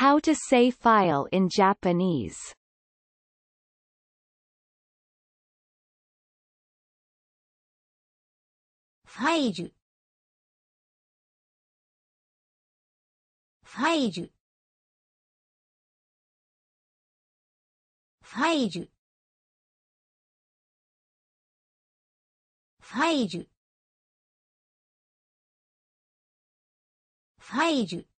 How to say file in Japanese File File File File File